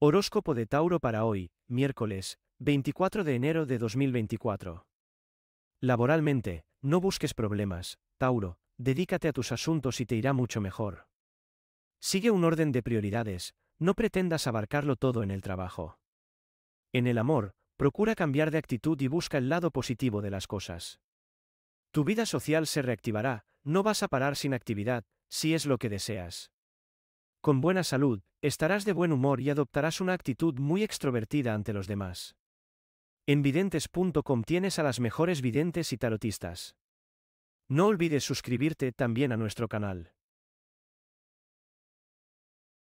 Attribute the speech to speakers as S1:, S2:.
S1: Horóscopo de Tauro para hoy, miércoles, 24 de enero de 2024. Laboralmente, no busques problemas, Tauro, dedícate a tus asuntos y te irá mucho mejor. Sigue un orden de prioridades, no pretendas abarcarlo todo en el trabajo. En el amor, procura cambiar de actitud y busca el lado positivo de las cosas. Tu vida social se reactivará, no vas a parar sin actividad, si es lo que deseas. Con buena salud, estarás de buen humor y adoptarás una actitud muy extrovertida ante los demás. En videntes.com tienes a las mejores videntes y tarotistas. No olvides suscribirte también a nuestro canal.